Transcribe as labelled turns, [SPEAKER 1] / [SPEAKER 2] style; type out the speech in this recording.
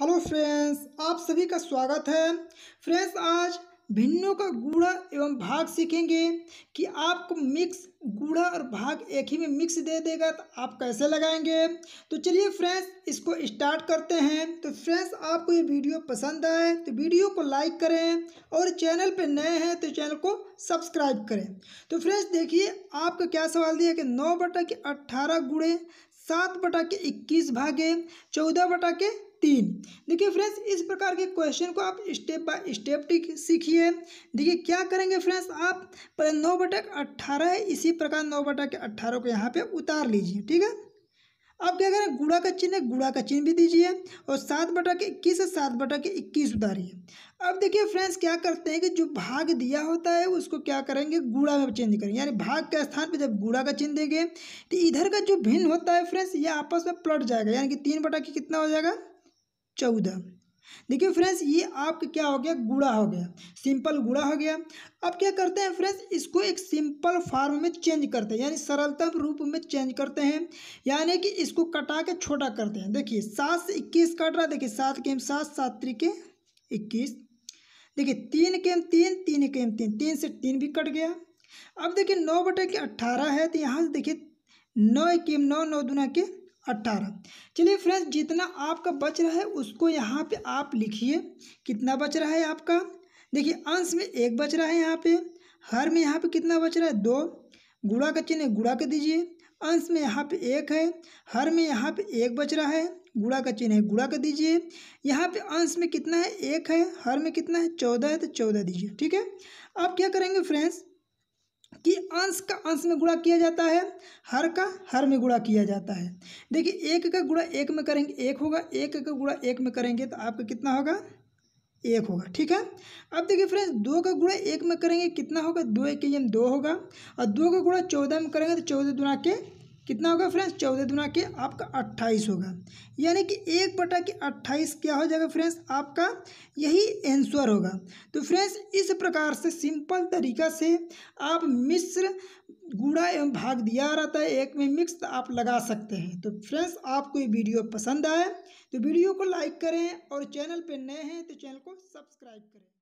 [SPEAKER 1] hello friends आप सभी का स्वागत है फ्रेंड्स आज भिन्नों का गुड़ा एवं भाग सीखेंगे कि आपको मिक्स गुड़ा और भाग एक ही में मिक्स दे देगा तो आप कैसे लगाएंगे तो चलिए फ्रेंड्स इसको स्टार्ट करते हैं तो फ्रेंड्स आपको ये वीडियो पसंद आए तो वीडियो को लाइक करें और चैनल पर नए हैं तो चैनल को सब्सक्राइब करें तो फ्रेंड्स देखिए आपका क्या सवाल दिया कि नौ बटा के अट्ठारह गुड़े सात बटा के इक्कीस भागे चौदह बटा के तीन देखिए फ्रेंड्स इस प्रकार के क्वेश्चन को आप स्टेप बाय स्टेप सीखिए देखिए क्या करेंगे फ्रेंड्स आप पहले नौ बटा अट्ठारह है इसी प्रकार नौ बटा के अट्ठारह को यहाँ पे उतार लीजिए ठीक है अब क्या करें गुड़ा का चिन्ह है गुड़ा का चिन्ह भी दीजिए और सात बटा के इक्कीस से सात बटा के इक्कीस उतारिए अब देखिए फ्रेंड्स क्या करते हैं कि जो भाग दिया होता है उसको क्या करेंगे गुड़ा में चेंज करेंगे यानी भाग के स्थान पे जब गुड़ा का चिन्ह देंगे तो इधर का जो भिन्न होता है फ्रेंड्स ये आपस में पलट जाएगा यानी कि तीन बटा के कितना हो जाएगा चौदह देखिए फ्रेंड्स ये आपका क्या हो गया गुड़ा हो गया सिंपल गुड़ा हो गया अब क्या करते हैं फ्रेंड्स इसको एक सिंपल फॉर्म में चेंज करते हैं यानी सरलतम रूप में चेंज करते हैं यानी कि इसको कटा के छोटा करते हैं देखिए सात से इक्कीस कट रहा है देखिए सात के सात सात सात त्रिके इक्कीस देखिए तीन के तीन तीन के तीन तीन से तीन भी कट गया अब देखिए नौ बटे के अट्ठारह है तो यहाँ से देखिए नौ के नौ नौ दुना के अट्ठारह चलिए फ्रेंड्स जितना आपका बच रहा है उसको यहाँ पे आप लिखिए कितना बच रहा है आपका देखिए अंश में एक बच रहा है यहाँ पे हर में यहाँ पे कितना बच रहा है दो गुड़ा का चिन्ह गुड़ा कर दीजिए अंश में यहाँ पे एक है हर में यहाँ पे एक बच रहा है गुड़ा का चिन्ह है गुड़ा कर दीजिए यहाँ पे अंश में कितना है एक है हर में कितना है चौदह है तो चौदह दीजिए ठीक है अब क्या करेंगे फ्रेंड्स कि अंश का अंश में गुणा किया जाता है हर का हर में गुणा किया जाता है देखिए एक का गुणा एक में करेंगे एक होगा एक का गुणा एक में करेंगे तो आपका कितना होगा एक होगा ठीक है अब देखिए फ्रेंड्स दो का गुणा एक में करेंगे कितना होगा दो एक दो होगा और दो का गुणा चौदह में करेंगे तो चौदह दुना के कितना होगा फ्रेंड्स चौदह दुना के आपका अट्ठाईस होगा यानी कि एक बटा के अट्ठाईस क्या हो जाएगा फ्रेंड्स आपका यही आंसर होगा तो फ्रेंड्स इस प्रकार से सिंपल तरीका से आप मिश्र गुड़ा एवं भाग दिया रहता है एक में मिक्स तो आप लगा सकते हैं तो फ्रेंड्स आपको ये वीडियो पसंद आए तो वीडियो को लाइक करें और चैनल पर नए हैं तो चैनल को सब्सक्राइब करें